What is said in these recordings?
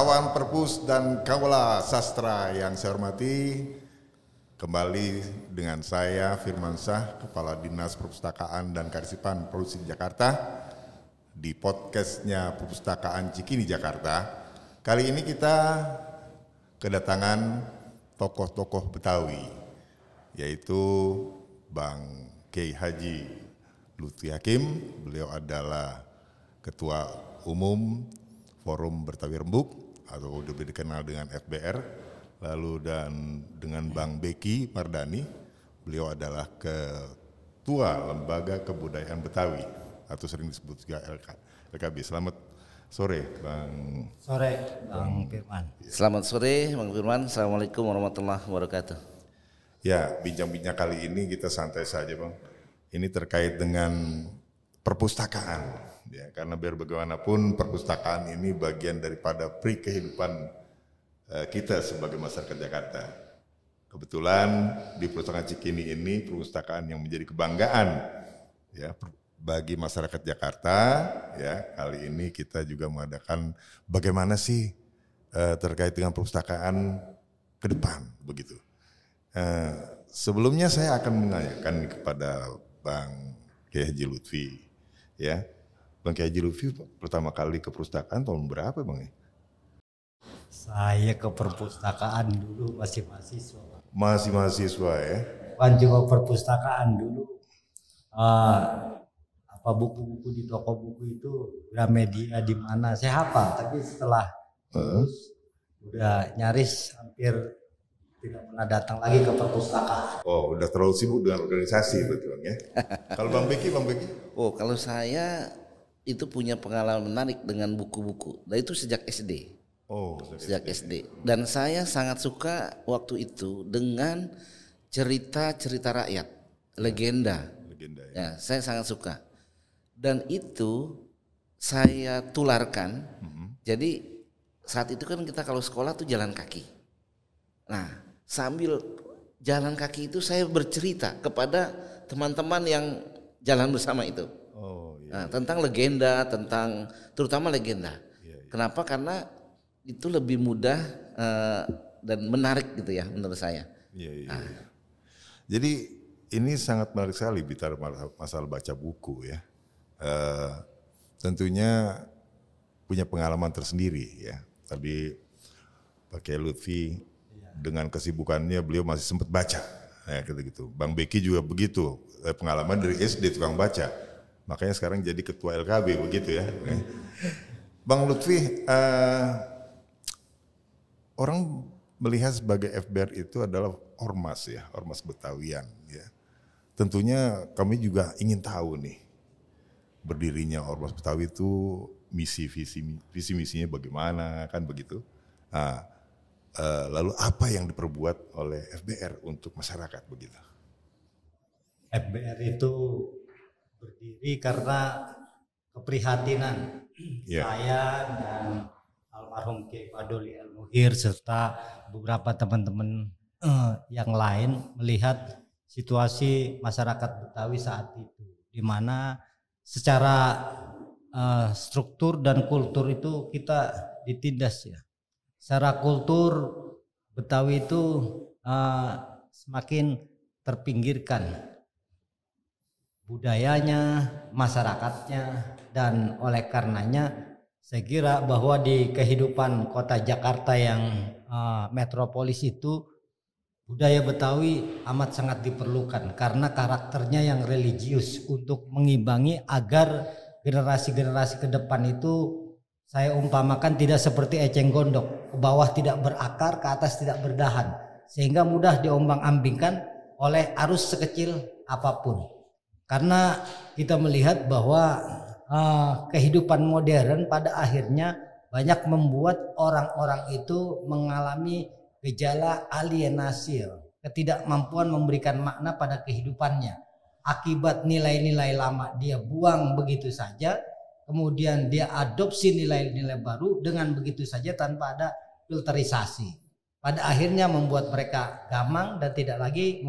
kawan perpus dan kawula sastra yang saya hormati kembali dengan saya Firman Syah Kepala Dinas Perpustakaan dan Karsipan Produksi Jakarta di podcastnya Perpustakaan Cikini Jakarta kali ini kita kedatangan tokoh-tokoh Betawi yaitu Bang K Haji Lutfi Hakim beliau adalah Ketua Umum Forum Bertawi Rembuk atau lebih dikenal dengan FBR, lalu dan dengan Bang Beki Mardani, beliau adalah Ketua Lembaga Kebudayaan Betawi atau sering disebut juga LK, LKB. Selamat sore Bang. Sore Bang, Firman. Selamat sore Bang Firman. Assalamualaikum warahmatullahi wabarakatuh. Ya, bincang-bincang kali ini kita santai saja Bang. Ini terkait dengan perpustakaan ya karena biar bagaimanapun perpustakaan ini bagian daripada pri kehidupan eh, kita sebagai masyarakat Jakarta. Kebetulan di Perpustakaan Cikini ini perpustakaan yang menjadi kebanggaan ya bagi masyarakat Jakarta ya kali ini kita juga mengadakan bagaimana sih eh, terkait dengan perpustakaan ke depan begitu. Eh, sebelumnya saya akan menanyakan kepada Bang Kiai Lutfi ya Bang Kiai Lufi pertama kali ke perpustakaan tahun berapa Bang? Saya ke perpustakaan dulu masih mahasiswa. Masih mahasiswa ya? Bukan cuma perpustakaan dulu. Uh, apa buku-buku di toko buku itu Gramedia di mana saya hafal tapi setelah uh. udah nyaris hampir tidak pernah datang lagi ke perpustakaan. Oh, udah terlalu sibuk dengan organisasi betul ya. kalau Bang Beki, Bang Beki? Oh, kalau saya itu punya pengalaman menarik dengan buku-buku. Dan itu sejak SD. Oh, sejak SD. SD. Dan saya sangat suka waktu itu dengan cerita-cerita rakyat, ya. legenda. Legenda ya. ya. Saya sangat suka. Dan itu saya tularkan. Mm-hmm. Jadi saat itu kan kita kalau sekolah tuh jalan kaki. Nah, sambil jalan kaki itu saya bercerita kepada teman-teman yang jalan bersama itu. Nah, tentang legenda, tentang terutama legenda. Iya, iya. Kenapa? Karena itu lebih mudah uh, dan menarik gitu ya menurut saya. ya, ya, Nah. Iya. Jadi ini sangat menarik sekali bicara masalah baca buku ya. Uh, tentunya punya pengalaman tersendiri ya. tapi pakai Lutfi dengan kesibukannya beliau masih sempat baca. Ya gitu-gitu. Bang Beki juga begitu, eh, pengalaman dari SD tukang baca Makanya sekarang jadi ketua LKB begitu ya. Bang Lutfi, uh, orang melihat sebagai FBR itu adalah ormas ya, ormas Betawian ya. Tentunya kami juga ingin tahu nih berdirinya ormas Betawi itu misi visi visi misinya bagaimana kan begitu. Nah, uh, lalu apa yang diperbuat oleh FBR untuk masyarakat begitu? FBR itu berdiri karena keprihatinan yeah. saya dan almarhum Kiai Padoli Al Muhir serta beberapa teman-teman eh, yang lain melihat situasi masyarakat Betawi saat itu di mana secara uh, struktur dan kultur itu kita ditindas ya. Secara kultur Betawi itu uh, semakin terpinggirkan budayanya, masyarakatnya, dan oleh karenanya saya kira bahwa di kehidupan kota Jakarta yang uh, metropolis itu budaya Betawi amat sangat diperlukan karena karakternya yang religius untuk mengimbangi agar generasi-generasi ke depan itu saya umpamakan tidak seperti eceng gondok ke bawah tidak berakar ke atas tidak berdahan sehingga mudah diombang-ambingkan oleh arus sekecil apapun karena kita melihat bahwa uh, kehidupan modern pada akhirnya banyak membuat orang-orang itu mengalami gejala alienasi, ketidakmampuan memberikan makna pada kehidupannya. Akibat nilai-nilai lama dia buang begitu saja, kemudian dia adopsi nilai-nilai baru dengan begitu saja tanpa ada filterisasi. Pada akhirnya membuat mereka gamang dan tidak lagi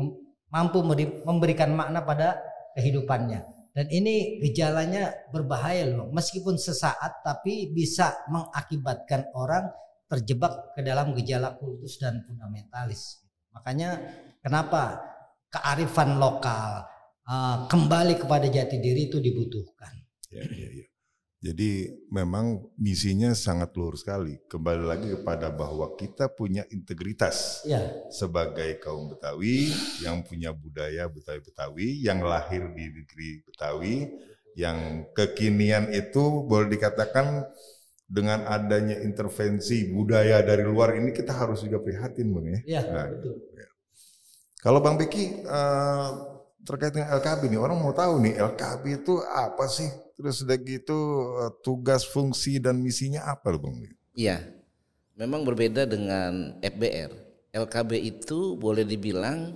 mampu memberikan makna pada kehidupannya. Dan ini gejalanya berbahaya loh, meskipun sesaat tapi bisa mengakibatkan orang terjebak ke dalam gejala kultus dan fundamentalis. Makanya kenapa kearifan lokal eh, kembali kepada jati diri itu dibutuhkan. Ya, ya, ya. Jadi memang misinya sangat lurus sekali. Kembali lagi kepada bahwa kita punya integritas ya. sebagai kaum Betawi yang punya budaya Betawi-Betawi, yang lahir di negeri Betawi, yang kekinian itu boleh dikatakan dengan adanya intervensi budaya dari luar ini kita harus juga prihatin bang ya. Iya nah, betul. Ya. Kalau Bang Beki uh, terkait dengan LKB nih orang mau tahu nih LKB itu apa sih? Terus udah gitu eh, tugas, fungsi dan misinya apa loh Bung? Iya, memang berbeda dengan FBR. LKB itu boleh dibilang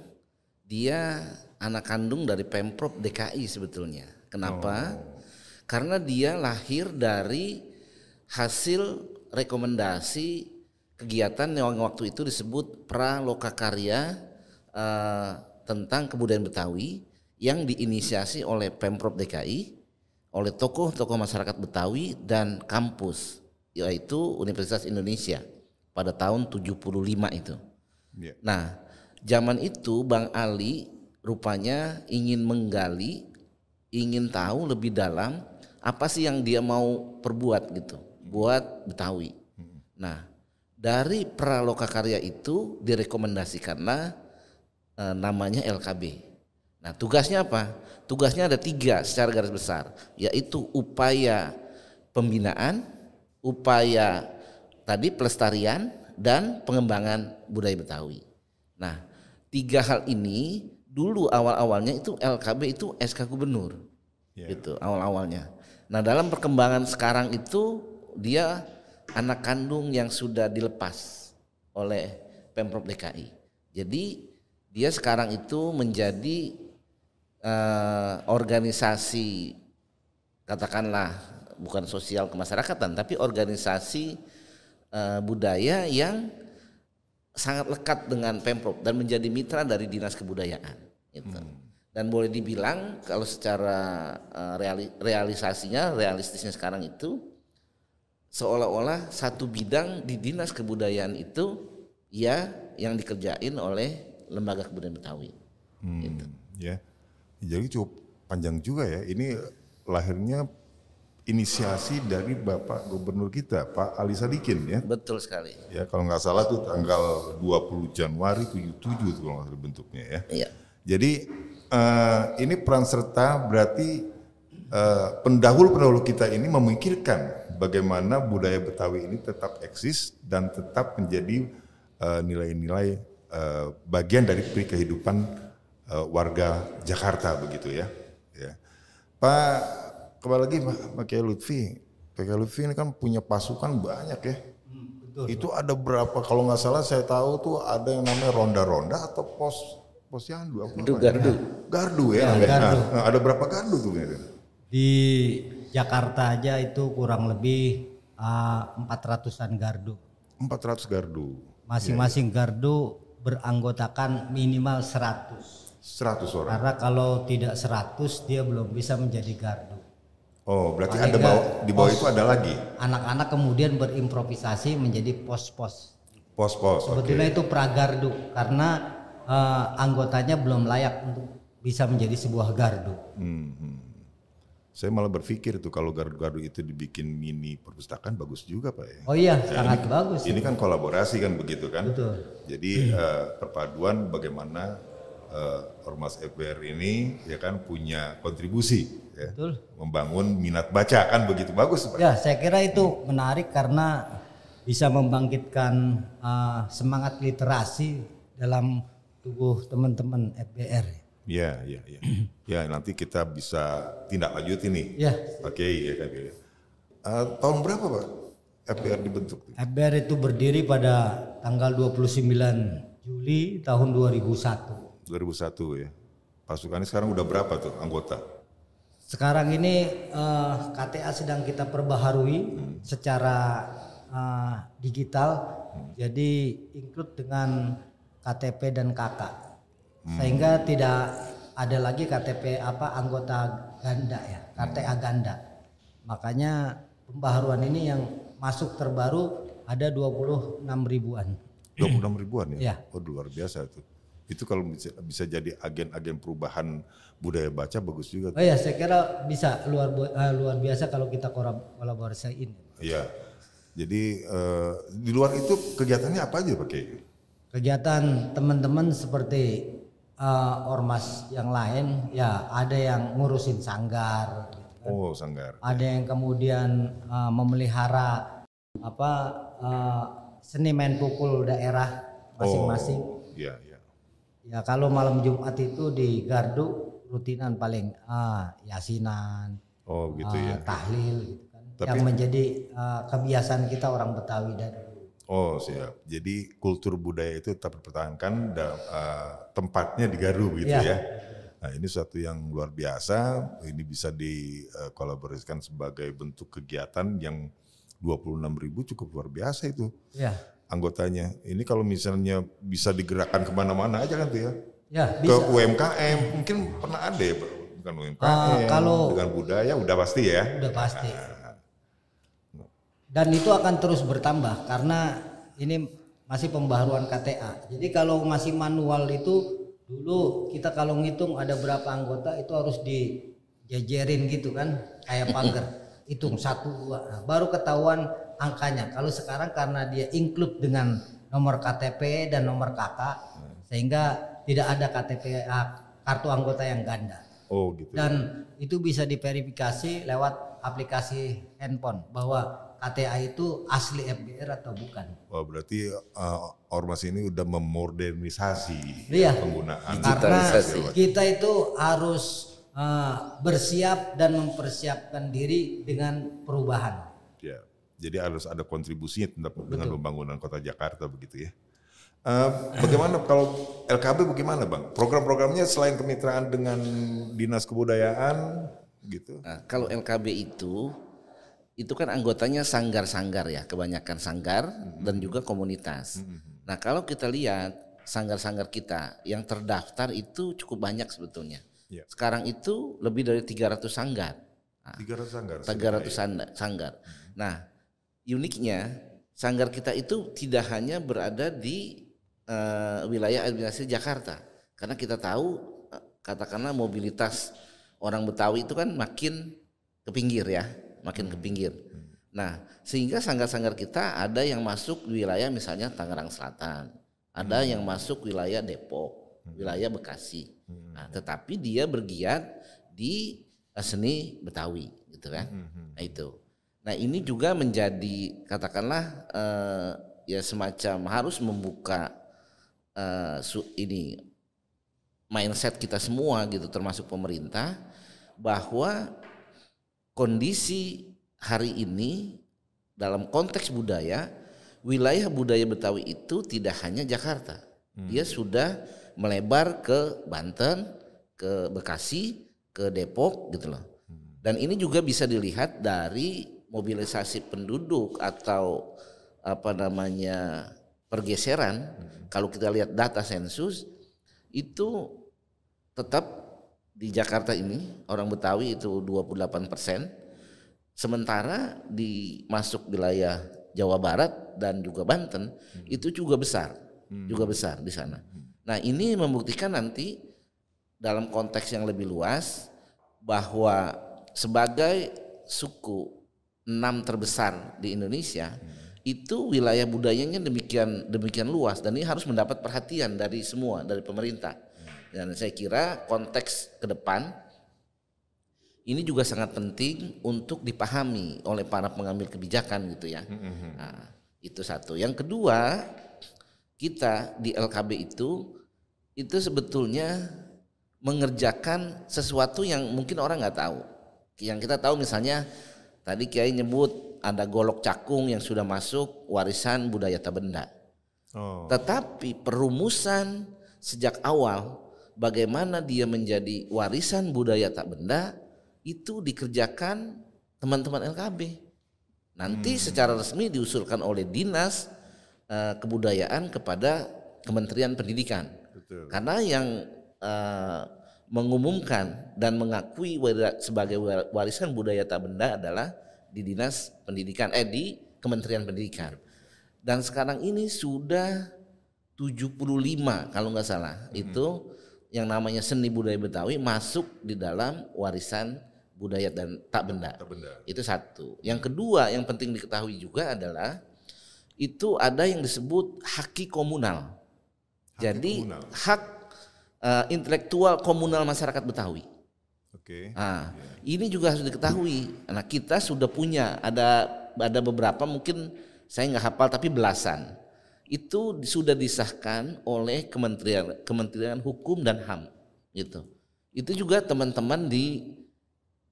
dia anak kandung dari Pemprov DKI sebetulnya. Kenapa? Oh. Karena dia lahir dari hasil rekomendasi kegiatan yang waktu itu disebut Praloka Karya eh, tentang kebudayaan Betawi yang diinisiasi oleh Pemprov DKI oleh tokoh-tokoh masyarakat Betawi dan kampus yaitu Universitas Indonesia pada tahun 75 itu. Yeah. Nah, zaman itu Bang Ali rupanya ingin menggali, ingin tahu lebih dalam apa sih yang dia mau perbuat gitu buat Betawi. Hmm. Nah, dari praloka karya itu direkomendasikanlah e, namanya LKB. Nah tugasnya apa? Tugasnya ada tiga secara garis besar, yaitu upaya pembinaan, upaya tadi pelestarian, dan pengembangan budaya Betawi. Nah tiga hal ini dulu awal-awalnya itu LKB itu SK Gubernur, yeah. gitu awal-awalnya. Nah dalam perkembangan sekarang itu dia anak kandung yang sudah dilepas oleh Pemprov DKI. Jadi dia sekarang itu menjadi eh, organisasi katakanlah bukan sosial kemasyarakatan tapi organisasi eh, budaya yang sangat lekat dengan pemprov dan menjadi mitra dari dinas kebudayaan gitu. Hmm. Dan boleh dibilang kalau secara eh, reali, realisasinya realistisnya sekarang itu seolah-olah satu bidang di dinas kebudayaan itu ya yang dikerjain oleh lembaga kebudayaan Betawi. Hmm, gitu. Ya. Yeah jadi cukup panjang juga ya. Ini lahirnya inisiasi dari Bapak Gubernur kita, Pak Ali Sadikin ya. Betul sekali. Ya kalau nggak salah tuh tanggal 20 Januari 77 itu kalau salah bentuknya ya. Iya. Jadi uh, ini peran serta berarti pendahulu-pendahulu kita ini memikirkan bagaimana budaya Betawi ini tetap eksis dan tetap menjadi eh, nilai-nilai uh, uh, bagian dari kehidupan uh, warga Jakarta begitu ya. ya. Pak kembali lagi Pak Kiai Lutfi, Pak Kiai Lutfi ini kan punya pasukan banyak ya. Hmm, betul. Itu ada berapa kalau nggak salah saya tahu tuh ada yang namanya ronda-ronda atau pos pos yang Gardu, gardu. Gardu ya, ya gardu. Nah, ada berapa gardu tuh? Di Jakarta aja itu kurang lebih uh, ratusan gardu Empat ratus gardu. Masing-masing ya, ya. gardu beranggotakan minimal seratus. 100 orang. Karena kalau tidak 100 dia belum bisa menjadi gardu. Oh, berarti Paling ada bawah, di bawah itu ada lagi. Anak-anak kemudian berimprovisasi menjadi pos-pos. Pos-pos. Sebetulnya okay. itu pragardu karena uh, anggotanya belum layak untuk bisa menjadi sebuah gardu. Hmm. Saya malah berpikir tuh kalau gardu-gardu itu dibikin mini perpustakaan bagus juga pak ya. Oh iya, nah, sangat ini, bagus. Ini kan kolaborasi kan begitu kan. Betul. Jadi hmm. uh, perpaduan bagaimana uh, ormas FBR ini ya kan punya kontribusi ya, Betul. membangun minat baca kan begitu bagus. Pak. Ya, saya kira itu hmm. menarik karena bisa membangkitkan uh, semangat literasi dalam tubuh teman-teman FBR. Ya, ya, ya. ya, nanti kita bisa tindak lanjut ini. Ya. Oke, ya kan. Ya. Uh, tahun berapa, Pak? FBR dibentuk? FBR itu berdiri pada tanggal 29 Juli tahun 2001. 2001 ya. Pasukannya sekarang udah berapa tuh anggota? Sekarang ini uh, eh, KTA sedang kita perbaharui hmm. secara uh, digital. Hmm. Jadi include dengan KTP dan KK. Hmm. Sehingga tidak ada lagi KTP apa anggota ganda ya, KTA hmm. ganda. Makanya pembaharuan ini yang masuk terbaru ada 26 ribuan. 26 ribuan ya? ya. Oh luar biasa itu itu kalau bisa, bisa jadi agen-agen perubahan budaya baca bagus juga. Oh ya, saya kira bisa luar eh, luar biasa kalau kita kolaborasiin. Iya. Jadi uh, di luar itu kegiatannya apa aja pakai? Kegiatan teman-teman seperti uh, ormas yang lain, ya ada yang ngurusin sanggar. Gitu kan. Oh sanggar. Ada yang kemudian uh, memelihara apa uh, seni main pukul daerah masing-masing. Oh, iya, iya. Ya kalau malam Jumat itu di gardu rutinan paling uh, yasinan, oh gitu uh, ya, tahlil, gitu kan. Tapi, yang menjadi uh, kebiasaan kita orang Betawi dan Oh siap. Jadi kultur budaya itu tetap dipertahankan dan uh, tempatnya di Gardu gitu ya. ya. Nah ini satu yang luar biasa. Ini bisa dikolaborasikan eh, sebagai bentuk kegiatan yang 26 ribu cukup luar biasa itu. Ya anggotanya. Ini kalau misalnya bisa digerakkan kemana-mana aja kan tuh ya? Ya ke bisa. Ke UMKM mungkin pernah ada ya, bukan UMKM. Uh, ah, kalau dengan budaya udah pasti ya. Udah pasti. Nah. Dan itu akan terus bertambah karena ini masih pembaharuan KTA. Jadi kalau masih manual itu dulu kita kalau ngitung ada berapa anggota itu harus dijejerin gitu kan kayak pagar hitung satu dua nah, baru ketahuan angkanya. Kalau sekarang karena dia include dengan nomor KTP dan nomor KK sehingga tidak ada KTP ah, kartu anggota yang ganda. Oh gitu. Ya. Dan itu bisa diverifikasi lewat aplikasi handphone bahwa KTA itu asli FBR atau bukan. Oh berarti uh, ormas ini udah memodernisasi iya. penggunaan Karena kita itu harus uh, bersiap dan mempersiapkan diri dengan perubahan. Yeah. Jadi harus ada kontribusinya dengan Betul. pembangunan kota Jakarta begitu ya. Uh, bagaimana kalau LKB bagaimana bang? Program-programnya selain kemitraan dengan dinas kebudayaan gitu? Nah, kalau LKB itu itu kan anggotanya sanggar-sanggar ya, kebanyakan sanggar mm -hmm. dan juga komunitas. Mm -hmm. Nah kalau kita lihat sanggar-sanggar kita yang terdaftar itu cukup banyak sebetulnya. Yeah. Sekarang itu lebih dari 300 sanggar. Nah, 300 sanggar. 300 ya? sanggar. sanggar. Mm-hmm. Nah uniknya sanggar kita itu tidak hanya berada di uh, wilayah administrasi Jakarta karena kita tahu eh, katakanlah mobilitas orang Betawi itu kan makin ke pinggir ya makin ke hmm. pinggir hmm. nah sehingga sanggar-sanggar kita ada yang masuk wilayah misalnya Tangerang Selatan ada yang hmm. masuk wilayah Depok wilayah Bekasi nah tetapi dia bergiat di eh, seni Betawi gitu kan nah itu Nah ini juga menjadi katakanlah uh, ya semacam harus membuka uh, su, ini mindset kita semua gitu termasuk pemerintah bahwa kondisi hari ini dalam konteks budaya wilayah budaya Betawi itu tidak hanya Jakarta. Hmm. Dia sudah melebar ke Banten, ke Bekasi, ke Depok gitu loh. Hmm. Dan ini juga bisa dilihat dari mobilisasi penduduk atau apa namanya pergeseran hmm. kalau kita lihat data sensus itu tetap di Jakarta ini orang Betawi itu 28 persen sementara di masuk wilayah Jawa Barat dan juga Banten hmm. itu juga besar hmm. juga besar di sana nah ini membuktikan nanti dalam konteks yang lebih luas bahwa sebagai suku enam terbesar di Indonesia itu wilayah budayanya demikian demikian luas dan ini harus mendapat perhatian dari semua dari pemerintah dan saya kira konteks ke depan ini juga sangat penting untuk dipahami oleh para pengambil kebijakan gitu ya nah, itu satu yang kedua kita di LKB itu itu sebetulnya mengerjakan sesuatu yang mungkin orang nggak tahu. Yang kita tahu misalnya Tadi Kiai nyebut ada golok cakung yang sudah masuk warisan budaya tabenda. Oh. Tetapi perumusan sejak awal bagaimana dia menjadi warisan budaya tak benda itu dikerjakan teman-teman LKB. Nanti hmm. secara resmi diusulkan oleh dinas uh, kebudayaan kepada Kementerian Pendidikan. Betul. Karena yang uh, mengumumkan dan mengakui sebagai warisan budaya tak benda adalah di dinas pendidikan eh di Kementerian Pendidikan. Dan sekarang ini sudah 75 kalau nggak salah hmm. itu yang namanya seni budaya Betawi masuk di dalam warisan budaya dan tak benda. tak benda. Itu satu. Yang kedua yang penting diketahui juga adalah itu ada yang disebut haki komunal. Haki Jadi komunal. hak uh, intelektual komunal masyarakat Betawi. Oke. Okay. Nah, yeah. ini juga harus diketahui. Nah, kita sudah punya ada ada beberapa mungkin saya nggak hafal tapi belasan itu sudah disahkan oleh Kementerian Kementerian Hukum dan HAM gitu. Itu juga teman-teman di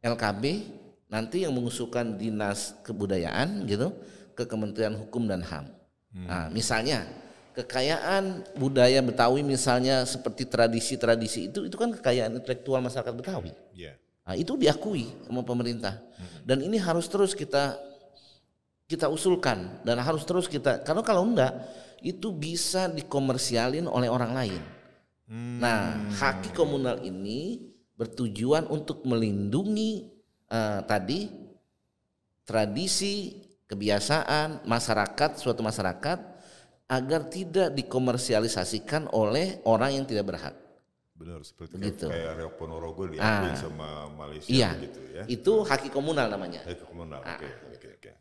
LKB nanti yang mengusulkan dinas kebudayaan gitu ke Kementerian Hukum dan HAM. Hmm. Nah, misalnya kekayaan budaya Betawi misalnya seperti tradisi-tradisi itu itu kan kekayaan intelektual masyarakat Betawi. Yeah. Nah, itu diakui sama pemerintah. Dan ini harus terus kita kita usulkan dan harus terus kita karena kalau enggak itu bisa dikomersialin oleh orang lain. Hmm. Nah, haki komunal ini bertujuan untuk melindungi uh, tadi tradisi, kebiasaan masyarakat suatu masyarakat agar tidak dikomersialisasikan oleh orang yang tidak berhak. Benar, seperti gitu. kayak Reok Ponorogo di ah, sama Malaysia iya, gitu ya. Itu haki komunal namanya. Haki komunal. Ah, oke, okay, oke, okay, oke.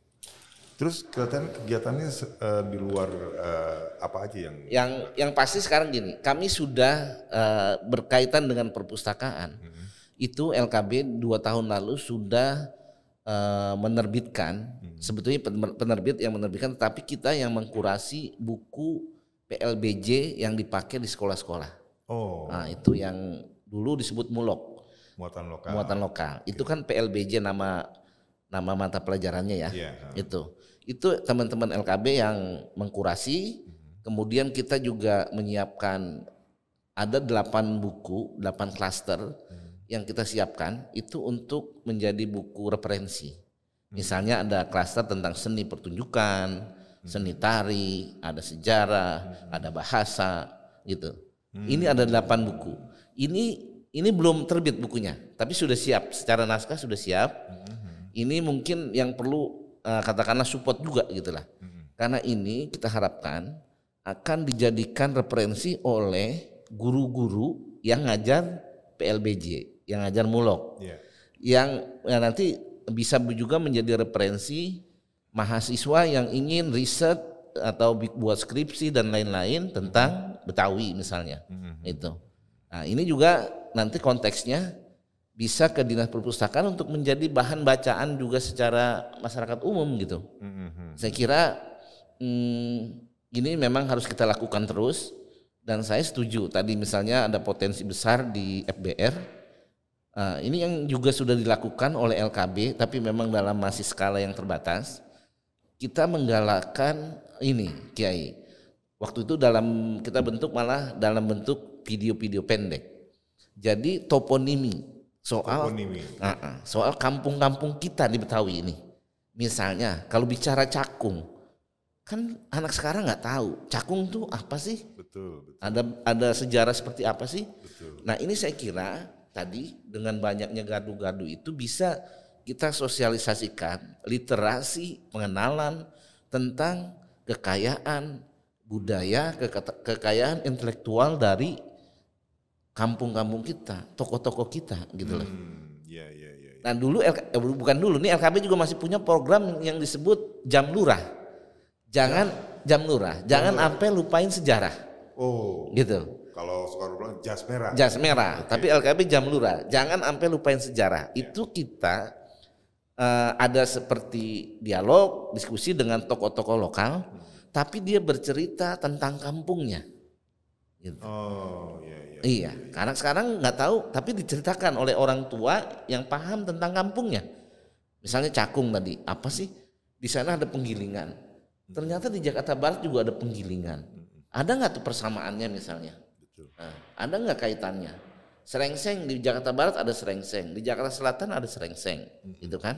Terus kelihatan kegiatannya uh, di luar uh, apa aja yang yang yang pasti sekarang gini, kami sudah uh, berkaitan dengan perpustakaan. Hmm. Itu LKB dua tahun lalu sudah Eh, menerbitkan hmm. sebetulnya penerbit yang menerbitkan tapi kita yang mengkurasi buku PLBJ yang dipakai di sekolah-sekolah. Oh. Nah, itu yang dulu disebut mulok. Muatan lokal. Muatan lokal. Okay. Itu kan PLBJ nama nama mata pelajarannya ya. Yeah. Itu. Itu teman-teman LKB yang mengkurasi. Hmm. Kemudian kita juga menyiapkan ada delapan buku, delapan klaster. Hmm yang kita siapkan itu untuk menjadi buku referensi. Hmm. Misalnya ada klaster tentang seni pertunjukan, hmm. seni tari, ada sejarah, hmm. ada bahasa gitu. Ini ada delapan buku. Ini ini belum terbit bukunya, tapi sudah siap secara naskah sudah siap. Ini mungkin yang perlu eh, katakanlah support juga gitulah. Karena ini kita harapkan akan dijadikan referensi oleh guru-guru yang ngajar PLBJ yang ngajar mulok. Yeah. Yang ya nanti bisa juga menjadi referensi mahasiswa yang ingin riset atau buat skripsi dan lain-lain tentang Betawi misalnya. Mm-hmm. Itu. Nah, ini juga nanti konteksnya bisa ke dinas perpustakaan untuk menjadi bahan bacaan juga secara masyarakat umum gitu. Mm-hmm. Saya kira hmm, ini memang harus kita lakukan terus dan saya setuju tadi misalnya ada potensi besar di FBR Eh, ini yang juga sudah dilakukan oleh LKB, tapi memang dalam masih skala yang terbatas. Kita menggalakkan ini, Kiai. Waktu itu dalam kita bentuk malah dalam bentuk video-video pendek. Jadi toponimi soal toponimi. Uh -uh, soal kampung-kampung kita di Betawi ini. Misalnya kalau bicara cakung, kan anak sekarang nggak tahu cakung tuh apa sih? Betul, betul. Ada ada sejarah seperti apa sih? Betul. Nah ini saya kira tadi dengan banyaknya gadu-gadu itu bisa kita sosialisasikan literasi pengenalan tentang kekayaan budaya, kekayaan intelektual dari kampung-kampung kita, tokoh-tokoh kita gitu loh. Hmm, ya, ya, ya, ya. Nah dulu eh, bukan dulu, nih LKB juga masih punya program yang disebut jam lurah. Jangan ya. jam lurah, jangan sampai lupain sejarah. Oh. Gitu. Kalau Soekarno bilang jas merah. Jas merah, okay. tapi LKB jam lura. Jangan sampai lupain sejarah. Yeah. Itu kita uh, ada seperti dialog, diskusi dengan tokoh-tokoh lokal, hmm. tapi dia bercerita tentang kampungnya. Gitu. Oh, iya, iya, iya. Iya, iya. karena sekarang nggak tahu, tapi diceritakan oleh orang tua yang paham tentang kampungnya. Misalnya Cakung tadi, apa sih? Di sana ada penggilingan. Hmm. Ternyata di Jakarta Barat juga ada penggilingan. Hmm. Ada nggak tuh persamaannya misalnya? Nah, ada nggak kaitannya? Serengseng di Jakarta Barat ada serengseng, di Jakarta Selatan ada serengseng, hmm. gitu kan?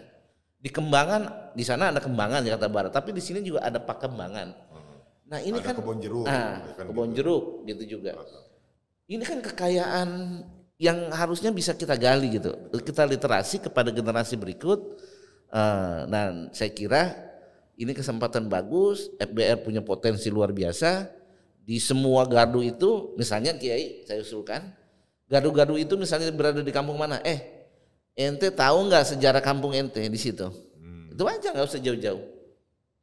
Di Kembangan, di sana ada Kembangan Jakarta Barat, tapi di sini juga ada kembangan. Hmm. Nah ini ada kan kebun jeruk, nah, kan kebun gitu. jeruk gitu juga. Ini kan kekayaan yang harusnya bisa kita gali gitu, kita literasi kepada generasi berikut. Uh, nah saya kira ini kesempatan bagus, FBR punya potensi luar biasa di semua gardu itu misalnya Kiai saya usulkan gardu-gardu itu misalnya berada di kampung mana eh ente tahu nggak sejarah kampung ente di situ hmm. itu aja nggak usah jauh-jauh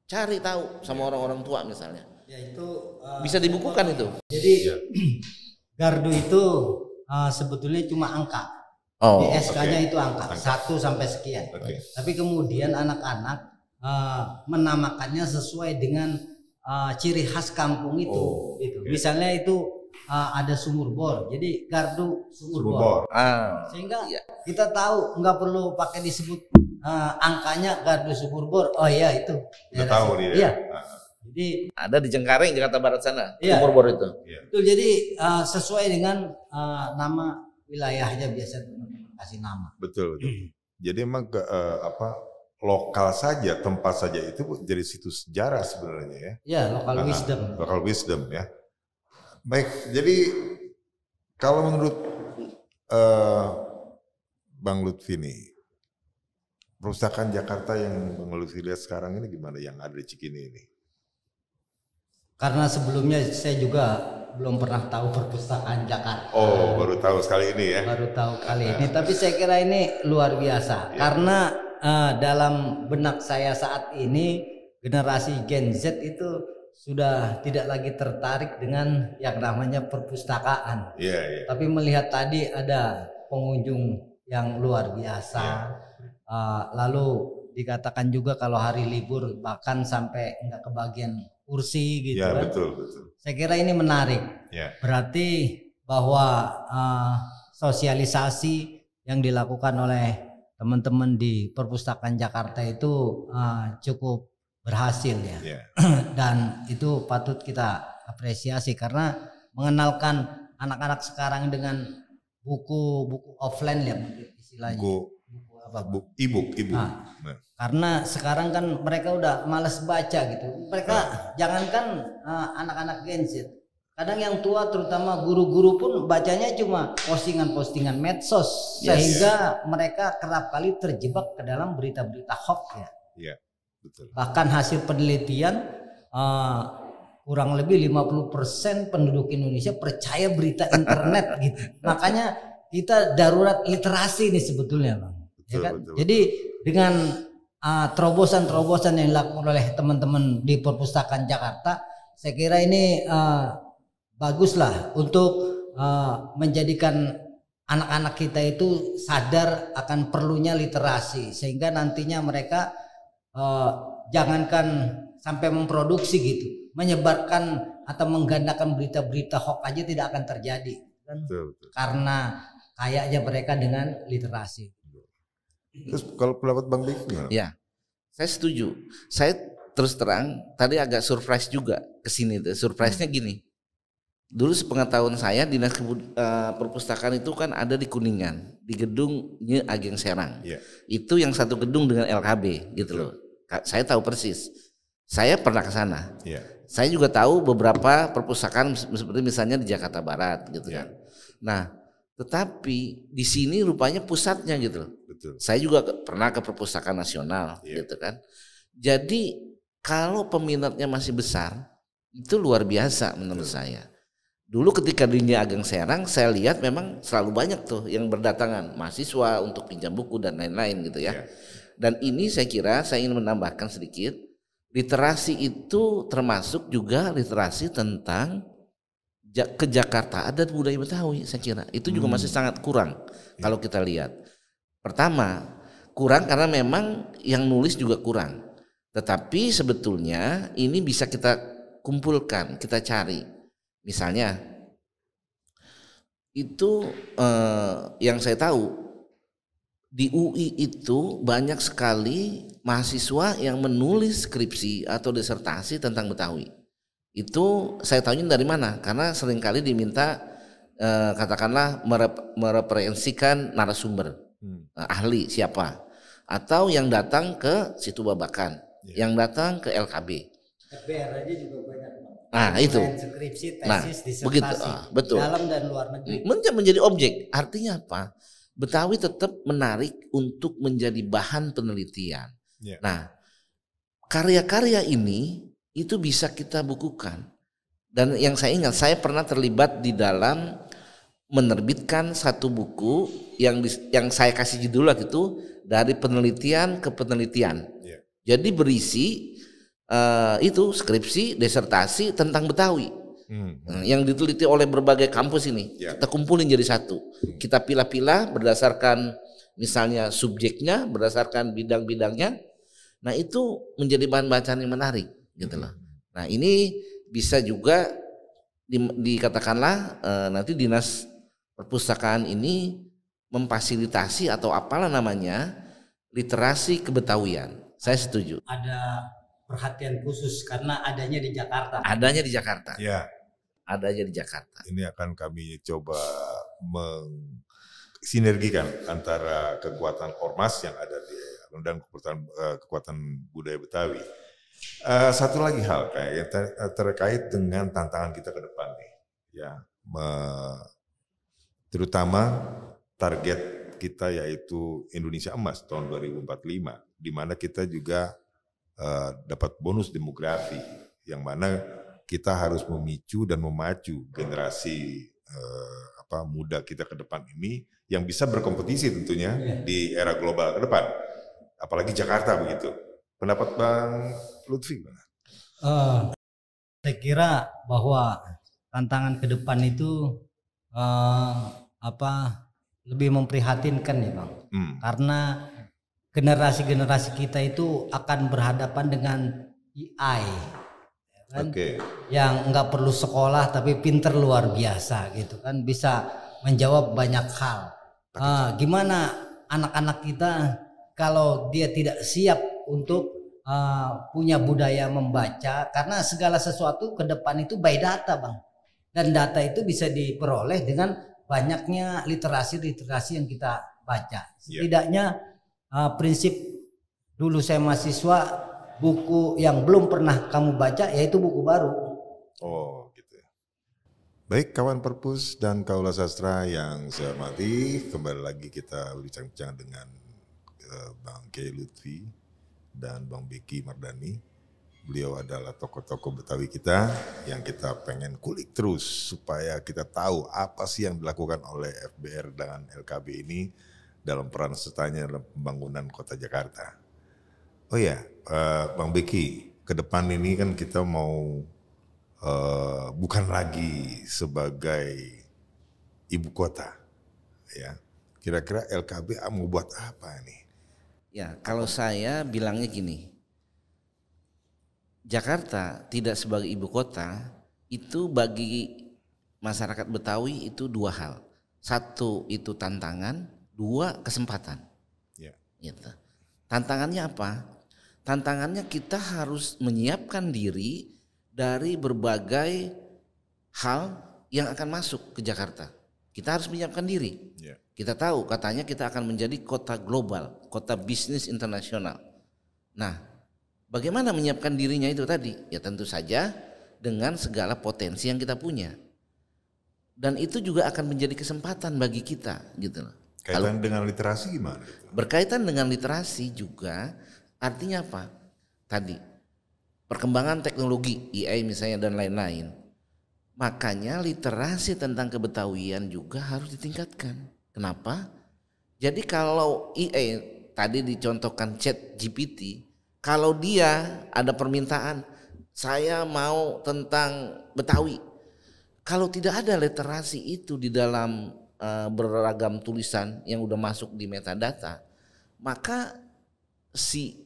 cari tahu sama orang-orang tua misalnya ya itu uh, bisa dibukukan itu jadi iya. gardu itu uh, sebetulnya cuma angka oh, di SK-nya okay. itu angka, angka satu sampai sekian okay. tapi kemudian anak-anak uh, menamakannya sesuai dengan uh, ciri khas kampung itu. Oh, gitu. Okay. Misalnya itu uh, ada sumur bor, jadi gardu sumur, sumur bor. Ah. Sehingga ya. kita tahu nggak perlu pakai disebut uh, angkanya gardu sumur bor. Oh iya itu. Kita tahu dia. Iya. Ah, ah. Jadi ada di Cengkareng Jakarta Barat sana iya. sumur bor itu. Iya. jadi uh, sesuai dengan uh, nama wilayahnya biasa dikasih kasih nama. Betul. betul. Hmm. jadi emang ke, uh, apa lokal saja, tempat saja itu jadi situs sejarah sebenarnya ya. Ya, lokal nah, wisdom. Lokal wisdom ya. Baik, jadi kalau menurut uh, Bang Lutfi nih, perpustakaan Jakarta yang Bang Lutfi lihat sekarang ini gimana yang ada di Cikini ini? Karena sebelumnya saya juga belum pernah tahu perpustakaan Jakarta. Oh, baru tahu sekali ini ya? Baru tahu kali ini, nah. tapi saya kira ini luar biasa. Ya. Karena uh, dalam benak saya saat ini generasi Gen Z itu sudah tidak lagi tertarik dengan yang namanya perpustakaan. Yeah, yeah. Tapi melihat tadi ada pengunjung yang luar biasa. Yeah. Iya. Uh, lalu dikatakan juga kalau hari libur bahkan sampai nggak kebagian kursi gitu. Ya, kan. betul, betul. Saya kira ini menarik. Yeah. Berarti bahwa uh, sosialisasi yang dilakukan oleh teman-teman di perpustakaan Jakarta itu uh, cukup berhasil ya yeah. Iya. dan itu patut kita apresiasi karena mengenalkan anak-anak sekarang dengan buku-buku offline ya istilahnya buku buku apa buku ibu ibu nah, nah. karena sekarang kan mereka udah males baca gitu mereka nah. jangankan uh, anak-anak Gen Z Kadang yang tua terutama guru-guru pun bacanya cuma postingan-postingan medsos yes. sehingga mereka kerap kali terjebak ke dalam berita-berita hoax ya. Iya, betul. Bahkan hasil penelitian uh, kurang lebih 50% penduduk Indonesia percaya berita internet gitu. Makanya kita darurat literasi ini sebetulnya, Bang. Ya betul, ya kan? betul, Jadi dengan eh, terobosan-terobosan uh, yang dilakukan oleh teman-teman di Perpustakaan Jakarta, saya kira ini uh, baguslah untuk uh, menjadikan anak-anak kita itu sadar akan perlunya literasi sehingga nantinya mereka uh, jangankan sampai memproduksi gitu menyebarkan atau menggandakan berita-berita hoax aja tidak akan terjadi kan betul, betul. karena kayaknya mereka dengan literasi terus kalau pendapat bang Dik ya saya setuju saya terus terang tadi agak surprise juga kesini surprise-nya gini dulu sepengetahuan saya dinas Kebud uh, perpustakaan itu kan ada di Kuningan di gedung Nye Ageng Serang yeah. itu yang satu gedung dengan LKB gitu loh saya tahu persis saya pernah ke sana yeah. saya juga tahu beberapa perpustakaan seperti misalnya di Jakarta Barat gitu yeah. kan nah tetapi di sini rupanya pusatnya gitu loh Betul. saya juga ke, pernah ke perpustakaan nasional yeah. gitu kan jadi kalau peminatnya masih besar itu luar biasa menurut Betul. saya dulu ketika dunia Ageng Serang saya lihat memang selalu banyak tuh yang berdatangan mahasiswa untuk pinjam buku dan lain-lain gitu ya. Yeah. Dan ini saya kira saya ingin menambahkan sedikit literasi itu termasuk juga literasi tentang ke Jakarta adat budaya Betawi saya kira itu juga hmm. masih sangat kurang yeah. kalau kita lihat. Pertama, kurang karena memang yang nulis juga kurang. Tetapi sebetulnya ini bisa kita kumpulkan, kita cari Misalnya itu eh, yang saya tahu di UI itu banyak sekali mahasiswa yang menulis skripsi atau disertasi tentang Betawi. Itu saya tahunya dari mana? Karena seringkali diminta eh, katakanlah merep mereferensikan narasumber hmm. eh, ahli siapa atau yang datang ke situ babakan, yeah. yang datang ke LKB. FBR aja juga banyak Nah, itu. Skripsi, nah, tesis, nah, begitu. Ah, betul. Dalam dan luar negeri. Menjadi, menjadi objek. Artinya apa? Betawi tetap menarik untuk menjadi bahan penelitian. Yeah. Nah, karya-karya ini itu bisa kita bukukan. Dan yang saya ingat, saya pernah terlibat di dalam menerbitkan satu buku yang di, yang saya kasih judul itu dari penelitian ke penelitian. Yeah. Jadi berisi Eh, itu skripsi desertasi tentang Betawi hmm. Nah, yang diteliti oleh berbagai kampus ini yeah. kita kumpulin jadi satu hmm. kita pilah-pilah berdasarkan misalnya subjeknya berdasarkan bidang-bidangnya nah itu menjadi bahan bacaan yang menarik gitu loh hmm. nah ini bisa juga di, dikatakanlah uh, nanti dinas perpustakaan ini memfasilitasi atau apalah namanya literasi kebetawian saya setuju ada perhatian khusus karena adanya di Jakarta. Adanya di Jakarta. Ya. Adanya di Jakarta. Ini akan kami coba mensinergikan antara kekuatan ormas yang ada di dan kekuatan eh, kekuatan budaya Betawi. Uh, satu lagi hal kayak ter terkait dengan tantangan kita ke depan nih, ya me, terutama target kita yaitu Indonesia Emas tahun 2045, di mana kita juga Eh, dapat bonus demografi yang mana kita harus memicu dan memacu generasi uh, apa muda kita ke depan ini yang bisa berkompetisi tentunya yeah. di era global ke depan. Apalagi Jakarta begitu. Pendapat Bang Lutfi gimana? Uh, saya kira bahwa tantangan ke depan itu uh, apa lebih memprihatinkan ya bang, hmm. karena generasi-generasi kita itu akan berhadapan dengan AI ya kan? okay. yang nggak perlu sekolah tapi pinter luar biasa gitu kan bisa menjawab banyak hal uh, gimana anak-anak kita kalau dia tidak siap untuk uh, punya budaya membaca karena segala sesuatu ke depan itu by data bang dan data itu bisa diperoleh dengan banyaknya literasi literasi yang kita baca iya. setidaknya yeah uh, prinsip dulu saya mahasiswa buku yang belum pernah kamu baca yaitu buku baru. Oh gitu ya. Baik kawan perpus dan kaula sastra yang saya hormati kembali lagi kita berbincang-bincang dengan uh, Bang Kiai Lutfi dan Bang Beki Mardani. Beliau adalah tokoh-tokoh Betawi kita yang kita pengen kulik terus supaya kita tahu apa sih yang dilakukan oleh FBR dengan LKB ini dalam peran setanya dalam pembangunan kota Jakarta. Oh ya, uh, Bang Beki, ke depan ini kan kita mau uh, bukan lagi sebagai ibu kota, ya. Kira-kira LKB mau buat apa nih? Ya, kalau saya bilangnya gini, Jakarta tidak sebagai ibu kota itu bagi masyarakat Betawi itu dua hal. Satu itu tantangan, dua kesempatan. Yeah. Gitu. Tantangannya apa? Tantangannya kita harus menyiapkan diri dari berbagai hal yang akan masuk ke Jakarta. Kita harus menyiapkan diri. Yeah. Kita tahu katanya kita akan menjadi kota global, kota bisnis internasional. Nah, bagaimana menyiapkan dirinya itu tadi? Ya tentu saja dengan segala potensi yang kita punya dan itu juga akan menjadi kesempatan bagi kita gitu loh. Kaitan Lalu, dengan literasi gimana? Berkaitan dengan literasi juga artinya apa? Tadi perkembangan teknologi AI misalnya dan lain-lain. Makanya literasi tentang kebetawian juga harus ditingkatkan. Kenapa? Jadi kalau AI tadi dicontohkan chat GPT, kalau dia ada permintaan saya mau tentang Betawi. Kalau tidak ada literasi itu di dalam Eh, beragam tulisan yang udah masuk di metadata, maka si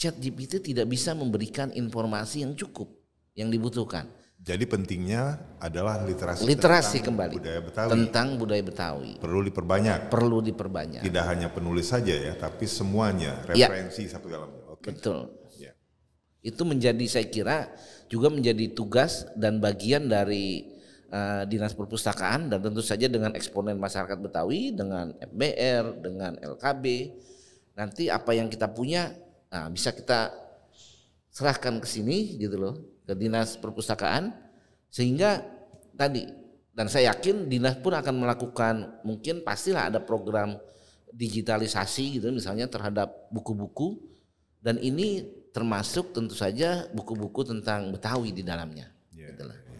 chat GPT tidak bisa memberikan informasi yang cukup yang dibutuhkan. Jadi pentingnya adalah literasi, literasi tentang kembali budaya Betawi. tentang budaya Betawi. Perlu diperbanyak. Perlu diperbanyak. Tidak hanya penulis saja ya, tapi semuanya ya. referensi ya. satu dalam. Okay. Betul. Ya. Itu menjadi saya kira juga menjadi tugas dan bagian dari Eh, dinas perpustakaan dan tentu saja dengan eksponen masyarakat Betawi dengan FBR dengan LKB nanti apa yang kita punya nah bisa kita serahkan ke sini gitu loh ke dinas perpustakaan sehingga tadi dan saya yakin dinas pun akan melakukan mungkin pastilah ada program digitalisasi gitu misalnya terhadap buku-buku dan ini termasuk tentu saja buku-buku tentang Betawi di dalamnya yeah. gitu loh. Iya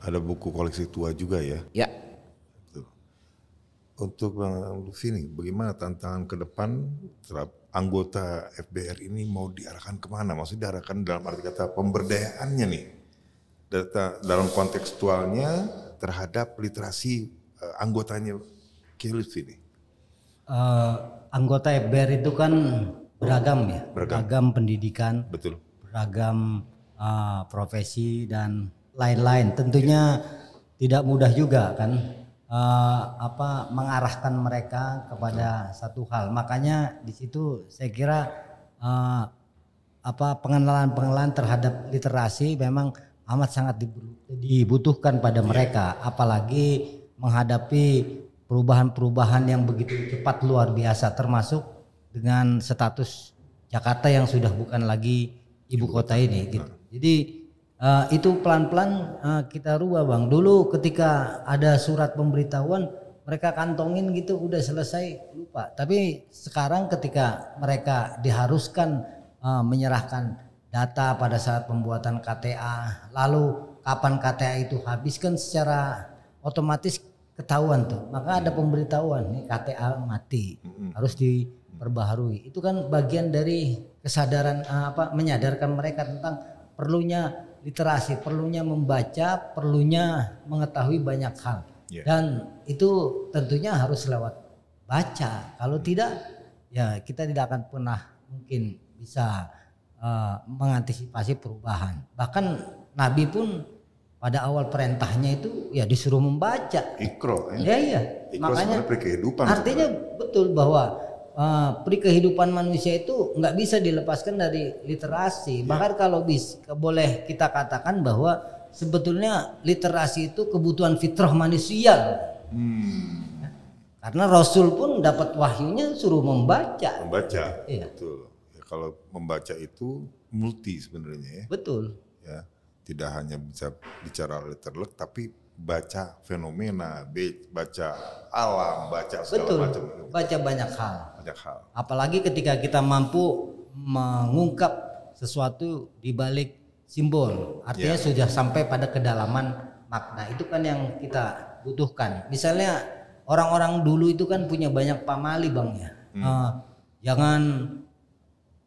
ada buku koleksi tua juga ya. Ya. Untuk Bang Lutfi bagaimana tantangan ke depan terhadap anggota FBR ini mau diarahkan kemana? Maksudnya diarahkan dalam arti kata pemberdayaannya nih, data dalam kontekstualnya terhadap literasi uh, anggotanya Kiai ini. Uh, eh, anggota FBR itu kan beragam ya, beragam, beragam pendidikan, betul, beragam uh, profesi dan lain-lain. Tentunya tidak mudah juga kan uh, apa mengarahkan mereka kepada satu hal. Makanya di situ saya kira uh, apa pengenalan-pengenalan terhadap literasi memang amat sangat dibutuhkan pada mereka, apalagi menghadapi perubahan-perubahan yang begitu cepat luar biasa, termasuk dengan status Jakarta yang sudah bukan lagi ibu kota ini. Gitu. Jadi Uh, itu pelan-pelan uh, kita rubah bang. Dulu ketika ada surat pemberitahuan mereka kantongin gitu udah selesai lupa. Tapi sekarang ketika mereka diharuskan uh, menyerahkan data pada saat pembuatan KTA, lalu kapan KTA itu habiskan secara otomatis ketahuan tuh. Maka ada pemberitahuan nih KTA mati harus diperbaharui. Itu kan bagian dari kesadaran apa menyadarkan mereka tentang perlunya literasi, perlunya membaca, perlunya mengetahui banyak hal. Yeah. Dan itu tentunya harus lewat baca. Kalau hmm. tidak, ya kita tidak akan pernah mungkin bisa uh, mengantisipasi perubahan. Bahkan Nabi pun pada awal perintahnya itu ya disuruh membaca. Ikro. Ya, ya. Ikro iya. Makanya Artinya betul bahwa uh, eh, pri kehidupan manusia itu nggak bisa dilepaskan dari literasi. Iya. Bahkan kalau bis boleh kita katakan bahwa sebetulnya literasi itu kebutuhan fitrah manusia. Hmm. Karena Rasul pun dapat wahyunya suruh membaca. Membaca, iya. betul. Ya, kalau membaca itu multi sebenarnya ya. Betul. Ya, tidak hanya bisa bicara literlek tapi baca fenomena, baca alam, baca segala macam. Baca banyak hal. Banyak hal. Apalagi ketika kita mampu mengungkap sesuatu di balik simbol. Artinya yeah. sudah sampai pada kedalaman makna. Itu kan yang kita butuhkan. Misalnya orang-orang dulu itu kan punya banyak pamali bang ya. Hmm. Uh, jangan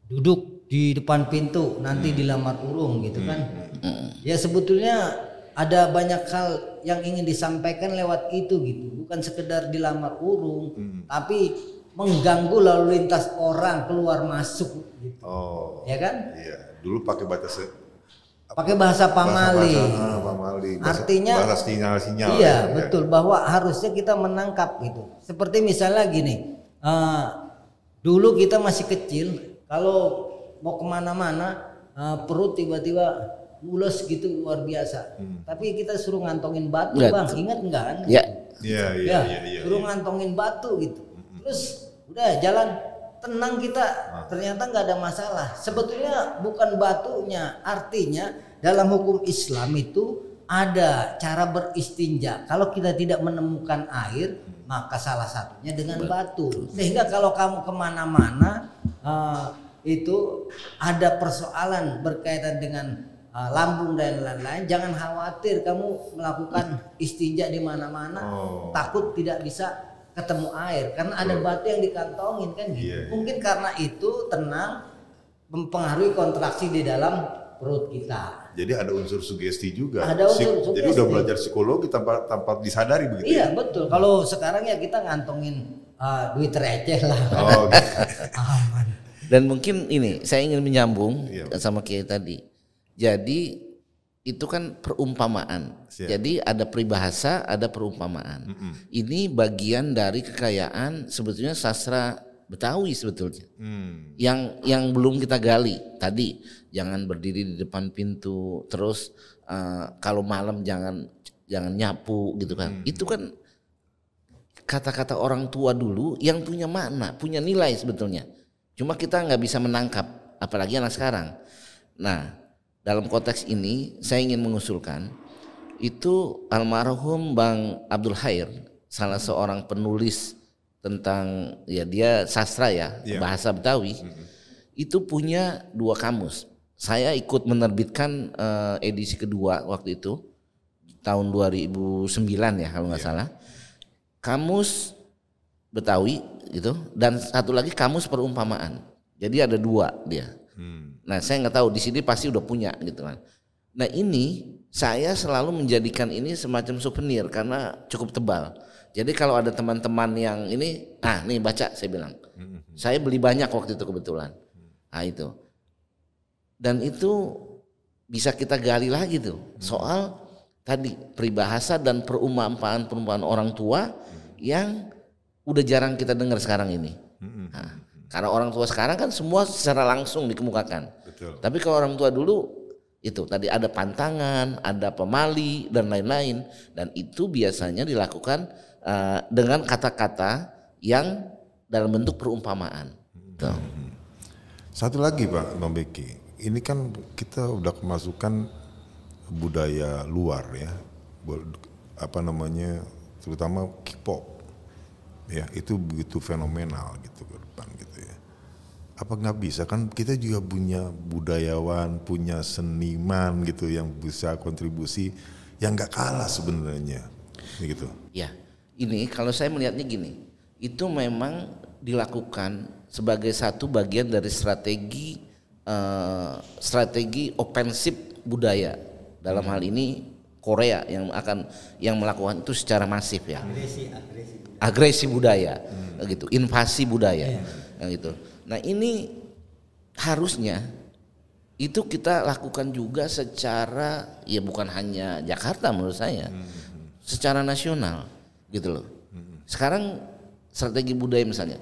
duduk di depan pintu nanti hmm. dilamar urung gitu hmm. kan. Hmm. Ya sebetulnya ada banyak hal yang ingin disampaikan lewat itu gitu bukan sekedar dilamar urung hmm. tapi mengganggu lalu lintas orang keluar masuk gitu oh ya kan iya dulu pakai batas pakai bahasa pamali. Bahasa, bahasa, ah, pamali. Bahasa, Artinya bahasa sinyal-sinyal. Gitu ya. Iya, ya, betul ya. bahwa harusnya kita menangkap gitu. Seperti misalnya gini, uh, dulu kita masih kecil, kalau mau kemana-mana uh, perut tiba-tiba mulus gitu luar biasa. Hmm. Tapi kita suruh ngantongin batu, Bang. Ingat enggak kan? ya. iya, ya, iya. Iya, iya, Suruh ya. ngantongin batu gitu. Hmm. Terus udah jalan tenang kita. Ah. Ternyata nggak ada masalah. Sebetulnya bukan batunya, artinya dalam hukum Islam itu ada cara beristinja. Kalau kita tidak menemukan air, hmm. maka salah satunya dengan batu. Sehingga kalau kamu kemana-mana uh, itu ada persoalan berkaitan dengan Ah, lambung dan lain-lain. Jangan khawatir kamu melakukan istinja di mana-mana, oh. takut tidak bisa ketemu air karena ada batu yang dikantongin kan gitu. Iya, yeah. Mungkin karena itu tenang mempengaruhi kontraksi di dalam perut kita. Jadi ada unsur sugesti juga. Ada unsur sugesti. Jadi udah belajar psikologi tanpa tanpa disadari begitu. Iya, ya? betul. Kalau sekarang ya kita ngantongin uh, duit receh lah. Oh, okay. Gitu. Aman. Dan mungkin ini saya ingin menyambung iya. sama Kiai tadi jadi itu kan perumpamaan. Siap. Jadi ada peribahasa, ada perumpamaan. Mm -mm. Ini bagian dari kekayaan sebetulnya sastra Betawi sebetulnya. Mm. Yang yang belum kita gali tadi, jangan berdiri di depan pintu terus uh, kalau malam jangan jangan nyapu gitu kan. Mm. Itu kan kata-kata orang tua dulu yang punya makna, punya nilai sebetulnya. Cuma kita nggak bisa menangkap, apalagi anak sekarang. Nah, dalam konteks ini saya ingin mengusulkan itu almarhum Bang Abdul Hair salah seorang penulis tentang ya dia sastra ya yeah. bahasa Betawi mm -hmm. itu punya dua kamus saya ikut menerbitkan uh, edisi kedua waktu itu tahun 2009 ya kalau nggak yeah. salah kamus Betawi gitu dan satu lagi kamus perumpamaan jadi ada dua dia hmm. Nah, saya nggak tahu di sini pasti udah punya gitu kan. Nah, ini saya selalu menjadikan ini semacam souvenir karena cukup tebal. Jadi kalau ada teman-teman yang ini, ah nih baca saya bilang. Mm-hmm. Saya beli banyak waktu itu kebetulan. Mm-hmm. Ah itu. Dan itu bisa kita gali lagi tuh mm-hmm. soal tadi peribahasa dan perumpamaan-perumpamaan orang tua yang udah jarang kita dengar sekarang ini. Nah, karena orang tua sekarang kan semua secara langsung dikemukakan. Betul. Tapi kalau orang tua dulu itu tadi ada pantangan, ada pemali dan lain-lain dan itu biasanya dilakukan uh, dengan kata-kata yang dalam bentuk perumpamaan. Gitu. Hmm. Satu lagi Pak Bang ini kan kita udah kemasukan budaya luar ya, apa namanya terutama K-pop ya itu begitu fenomenal gitu ke depan apa nggak bisa kan kita juga punya budayawan punya seniman gitu yang bisa kontribusi yang nggak kalah sebenarnya gitu ya ini kalau saya melihatnya gini itu memang dilakukan sebagai satu bagian dari strategi eh, strategi ofensif budaya dalam hal ini Korea yang akan yang melakukan itu secara masif ya agresi agresi budaya, agresi budaya hmm. gitu invasi budaya yeah. gitu Nah ini harusnya itu kita lakukan juga secara ya bukan hanya Jakarta menurut saya, hmm. secara nasional gitu loh. Sekarang strategi budaya misalnya,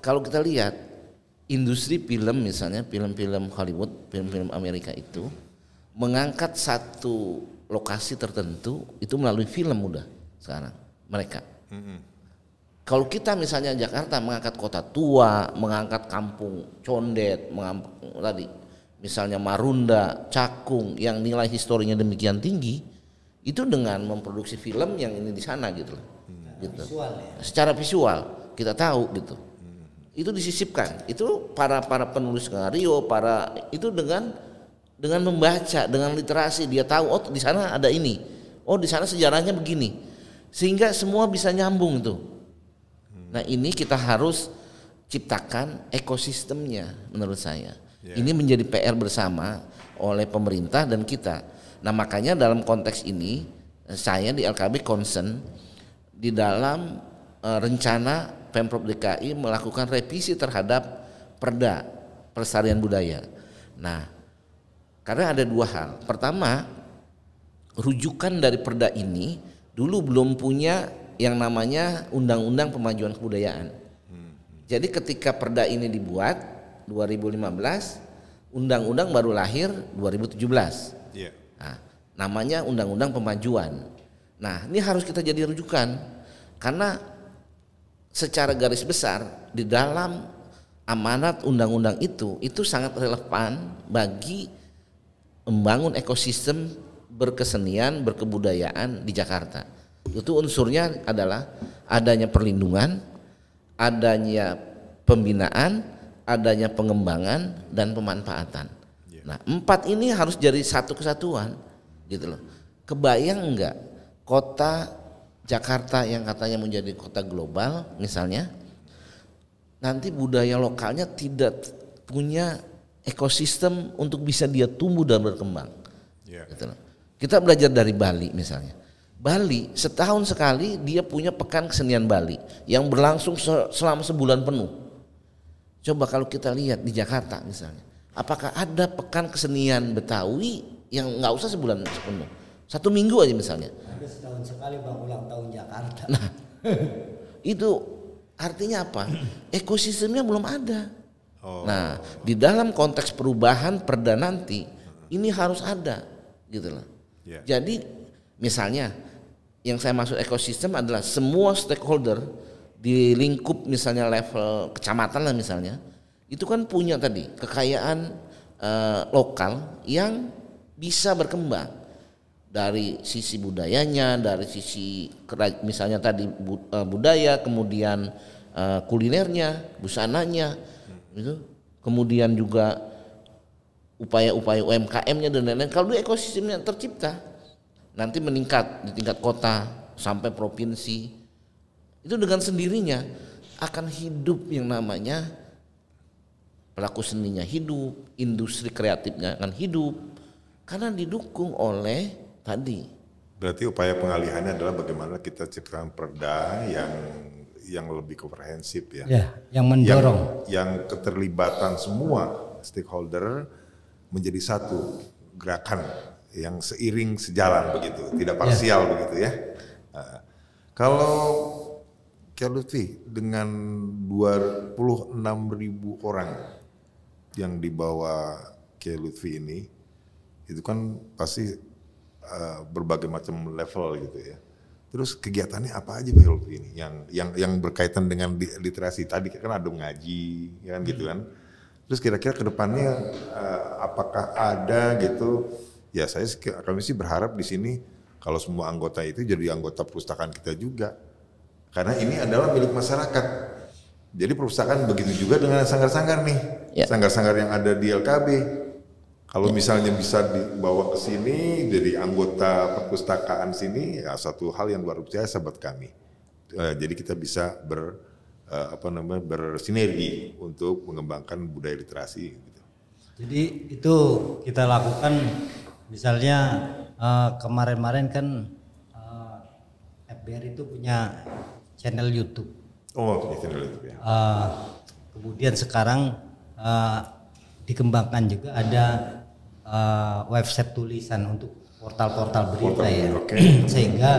kalau kita lihat industri film misalnya film-film Hollywood, film-film Amerika itu mengangkat satu lokasi tertentu itu melalui film mudah sekarang mereka. Hmm. hmm. Kalau kita misalnya Jakarta mengangkat kota tua, mengangkat kampung Condet, mengangkat tadi misalnya Marunda, Cakung yang nilai historinya demikian tinggi, itu dengan memproduksi film yang ini di sana gitu loh. Gitu. Visual, ya? Secara visual kita tahu gitu. Hmm. Itu disisipkan. Itu para para penulis skenario, para itu dengan dengan membaca, dengan literasi dia tahu oh di sana ada ini. Oh di sana sejarahnya begini. Sehingga semua bisa nyambung tuh Nah ini kita harus ciptakan ekosistemnya menurut saya. Yeah. Ini menjadi PR bersama oleh pemerintah dan kita. Nah makanya dalam konteks ini eh, saya di LKB concern di dalam uh, rencana Pemprov DKI melakukan revisi terhadap perda pelestarian budaya. Nah, karena ada dua hal. Pertama, rujukan dari perda ini dulu belum punya yang namanya Undang-Undang Pemajuan Kebudayaan. Hmm. Jadi ketika perda ini dibuat 2015, undang-undang baru lahir 2017. Iya. Nah, namanya Undang-Undang Pemajuan. Nah, ini harus kita jadi rujukan karena secara garis besar di dalam amanat undang-undang itu itu sangat relevan bagi membangun ekosistem berkesenian, berkebudayaan di Jakarta. Itu unsurnya adalah adanya perlindungan, adanya pembinaan, adanya pengembangan dan pemanfaatan. Yeah. Nah, empat ini harus jadi satu kesatuan gitu loh. Kebayang enggak kota Jakarta yang katanya menjadi kota global misalnya nanti budaya lokalnya tidak punya ekosistem untuk bisa dia tumbuh dan berkembang. Yeah. Gitu loh. Kita belajar dari Bali misalnya. Bali setahun sekali dia punya pekan kesenian Bali yang berlangsung selama sebulan penuh. Coba kalau kita lihat di Jakarta misalnya, apakah ada pekan kesenian Betawi yang nggak usah sebulan penuh, satu minggu aja misalnya? Ada setahun sekali bang ulang tahun Jakarta. Nah, itu artinya apa? Ekosistemnya belum ada. Oh. Nah, di dalam konteks perubahan perda nanti ini harus ada, gitu loh. Yeah. Jadi misalnya yang saya maksud ekosistem adalah semua stakeholder di lingkup misalnya level kecamatan lah misalnya itu kan punya tadi kekayaan eh, lokal yang bisa berkembang dari sisi budayanya dari sisi misalnya tadi eh, budaya kemudian eh, kulinernya busananya itu kemudian juga upaya-upaya UMKM-nya dan lain-lain kalau ekosistemnya tercipta nanti meningkat di tingkat kota sampai provinsi itu dengan sendirinya akan hidup yang namanya pelaku seninya hidup, industri kreatifnya akan hidup karena didukung oleh tadi. Berarti upaya pengalihannya adalah bagaimana kita ciptakan perda yang yang lebih komprehensif ya. ya yang mendorong. Yang, yang keterlibatan semua stakeholder menjadi satu gerakan yang seiring sejalan begitu, tidak parsial ya. begitu ya. Nah, kalau Kelutfi Lutfi dengan 26 ribu orang yang dibawa Kelutfi Lutfi ini, itu kan pasti uh, berbagai macam level gitu ya. Terus kegiatannya apa aja Pak Lutfi ini yang yang yang berkaitan dengan literasi tadi kan ada ngaji ya kan gitu hmm. kan. Terus kira-kira kedepannya uh, eh, apakah ada gitu ya saya kami sih berharap di sini kalau semua anggota itu jadi anggota perpustakaan kita juga. Karena ini adalah milik masyarakat. Jadi perpustakaan begitu juga dengan sanggar-sanggar nih. Ya. Sanggar-sanggar ya. yang ada di LKB. Kalau ya. misalnya bisa dibawa ke sini jadi anggota perpustakaan sini, ya satu hal yang luar biasa buat kami. Eh, jadi kita bisa ber eh, apa namanya bersinergi untuk mengembangkan budaya literasi. Gitu. Jadi itu kita lakukan Misalnya kemarin eh, kemarin-kemarin kan uh, eh, FBR itu punya channel YouTube. Oh, punya channel YouTube ya. Uh, kemudian sekarang uh, dikembangkan juga ada uh, website tulisan untuk portal-portal berita portal, ya, okay. sehingga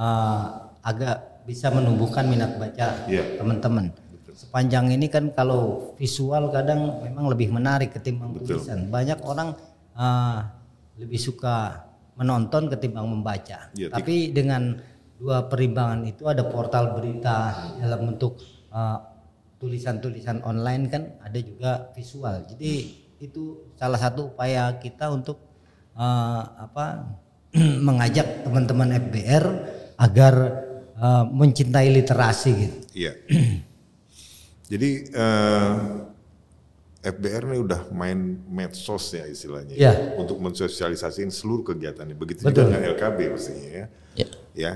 uh, agak bisa menumbuhkan minat baca yeah. teman-teman. Sepanjang ini kan kalau visual kadang memang lebih menarik ketimbang Betul. tulisan. Banyak orang uh, lebih suka menonton ketimbang membaca. Ya, Tapi dengan dua perimbangan itu ada portal berita dalam bentuk eh, tulisan-tulisan uh, online kan ada juga visual. Jadi itu salah satu upaya kita untuk uh, apa mengajak teman-teman FBR agar uh, mencintai literasi gitu. Iya. Jadi uh, FBR ini udah main medsos ya istilahnya yeah. ya, untuk mensosialisasikan seluruh kegiatannya. Begitu Betul. juga dengan LKB mestinya ya. Yeah. ya.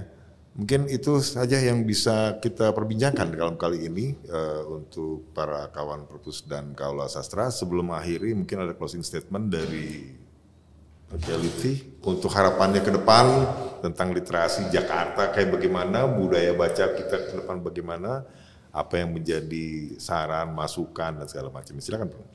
Mungkin itu saja yang bisa kita perbincangkan dalam kali ini uh, untuk para kawan perpus dan kaula sastra. Sebelum akhiri mungkin ada closing statement dari Reality untuk harapannya ke depan tentang literasi Jakarta kayak bagaimana budaya baca kita ke depan bagaimana apa yang menjadi saran, masukan dan segala macam. Silakan, Bro.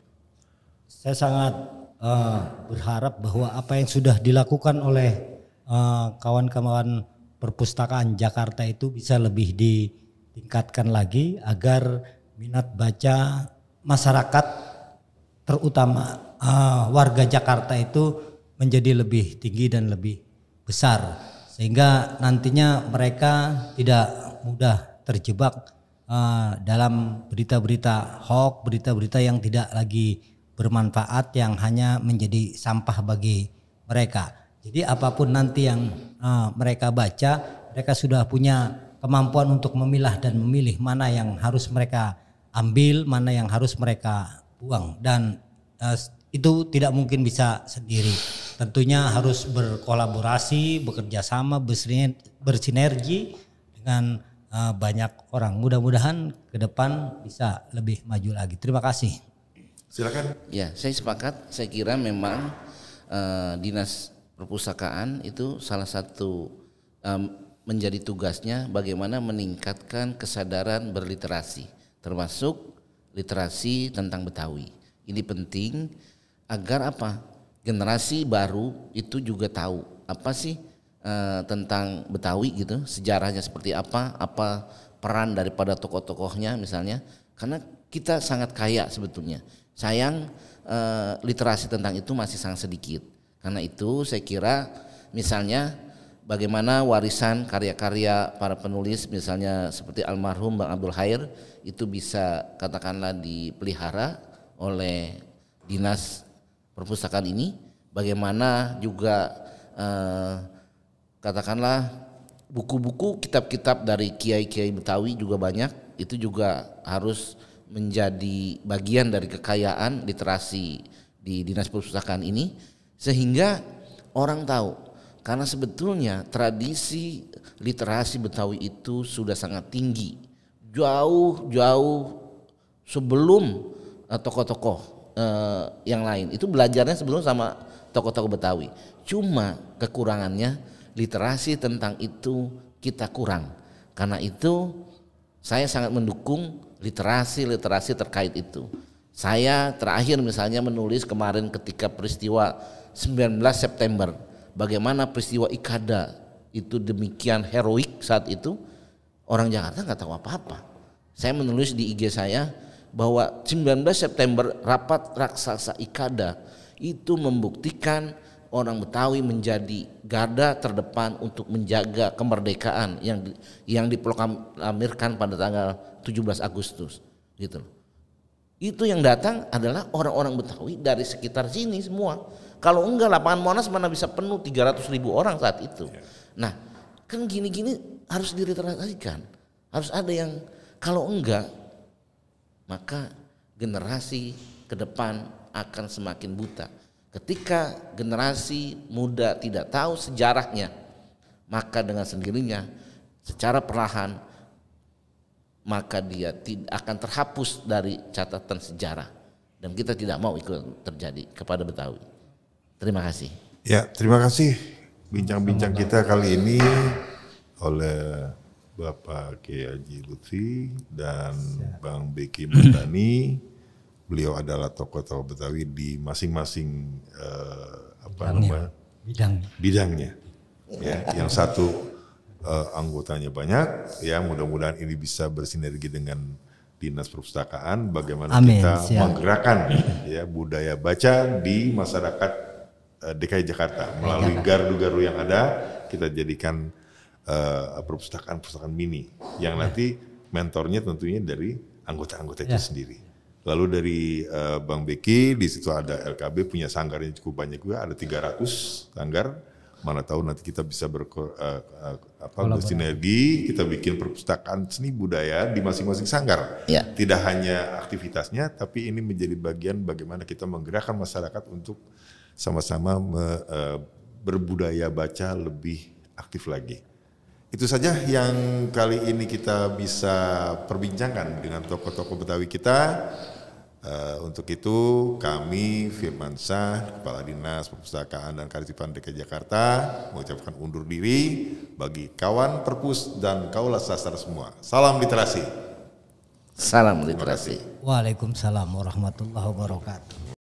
Saya sangat uh, berharap bahwa apa yang sudah dilakukan oleh uh, kawan-kawan perpustakaan Jakarta itu bisa lebih ditingkatkan lagi agar minat baca masyarakat terutama uh, warga Jakarta itu menjadi lebih tinggi dan lebih besar sehingga nantinya mereka tidak mudah terjebak uh, dalam berita-berita hoax, berita-berita yang tidak lagi bermanfaat yang hanya menjadi sampah bagi mereka. Jadi apapun nanti yang uh, mereka baca, mereka sudah punya kemampuan untuk memilah dan memilih mana yang harus mereka ambil, mana yang harus mereka buang dan uh, itu tidak mungkin bisa sendiri. Tentunya harus berkolaborasi, bekerja sama, bersinergi dengan uh, banyak orang. Mudah-mudahan ke depan bisa lebih maju lagi. Terima kasih. Silakan. Ya, saya sepakat. Saya kira memang uh, dinas perpustakaan itu salah satu um, menjadi tugasnya bagaimana meningkatkan kesadaran berliterasi, termasuk literasi tentang Betawi. Ini penting agar apa? Generasi baru itu juga tahu apa sih Eh, tentang Betawi gitu, sejarahnya seperti apa, apa peran daripada tokoh-tokohnya misalnya, karena kita sangat kaya sebetulnya. Sayang eh, literasi tentang itu masih sangat sedikit. Karena itu saya kira misalnya bagaimana warisan karya-karya para penulis misalnya seperti almarhum Bang Abdul Hair itu bisa katakanlah dipelihara oleh dinas perpustakaan ini bagaimana juga eh, katakanlah buku-buku kitab-kitab dari kiai-kiai Betawi juga banyak itu juga harus menjadi bagian dari kekayaan literasi di dinas perpustakaan ini sehingga orang tahu karena sebetulnya tradisi literasi Betawi itu sudah sangat tinggi jauh-jauh sebelum eh, tokoh-tokoh uh, yang lain itu belajarnya sebelum sama tokoh-tokoh Betawi cuma kekurangannya literasi tentang itu kita kurang. Karena itu saya sangat mendukung literasi-literasi terkait itu. Saya terakhir misalnya menulis kemarin ketika peristiwa 19 September, bagaimana peristiwa Ikada itu demikian heroik saat itu, orang Jakarta nggak tahu apa-apa. Saya menulis di IG saya bahwa 19 September rapat raksasa Ikada itu membuktikan orang Betawi menjadi garda terdepan untuk menjaga kemerdekaan yang yang diproklamirkan pada tanggal 17 Agustus gitu loh. Itu yang datang adalah orang-orang Betawi dari sekitar sini semua. Kalau enggak lapangan Monas mana bisa penuh 300 ribu orang saat itu. Iya. Nah kan gini-gini harus diriterasikan. Harus ada yang kalau enggak maka generasi ke depan akan semakin buta Ketika generasi muda tidak tahu sejarahnya, maka dengan sendirinya secara perlahan maka dia akan terhapus dari catatan sejarah dan kita tidak mau ikut terjadi kepada Betawi. Terima kasih. Ya, terima kasih bincang-bincang kita kali ini oleh Bapak Kiai Haji Lutfi dan Bang Beki Mutani beliau adalah tokoh-tokoh Betawi di masing-masing uh, apa bidangnya. namanya bidang bidangnya ya yang satu uh, anggotanya banyak ya mudah-mudahan ini bisa bersinergi dengan dinas perpustakaan bagaimana Amin, kita siap. menggerakkan ya budaya baca di masyarakat uh, DKI Jakarta melalui gardu-gardu yang ada kita jadikan uh, perpustakaan perpustakaan mini yang ya. nanti mentornya tentunya dari anggota-anggota itu ya. sendiri Lalu dari uh, Bang Beki di situ ada LKB punya sanggar yang cukup banyak juga ada 300 sanggar. Mana tahu nanti kita bisa ber uh, uh, kita bikin perpustakaan seni budaya di masing-masing sanggar. Ya. Tidak hanya aktivitasnya tapi ini menjadi bagian bagaimana kita menggerakkan masyarakat untuk sama-sama uh, berbudaya baca lebih aktif lagi. Itu saja yang kali ini kita bisa perbincangkan dengan tokoh-tokoh Betawi kita. Uh, untuk itu kami Firman Shah, Kepala Dinas Perpustakaan dan Kearsipan DKI Jakarta mengucapkan undur diri bagi kawan perpus dan kaulah sastra semua. Salam literasi. Salam literasi. Waalaikumsalam warahmatullahi wabarakatuh.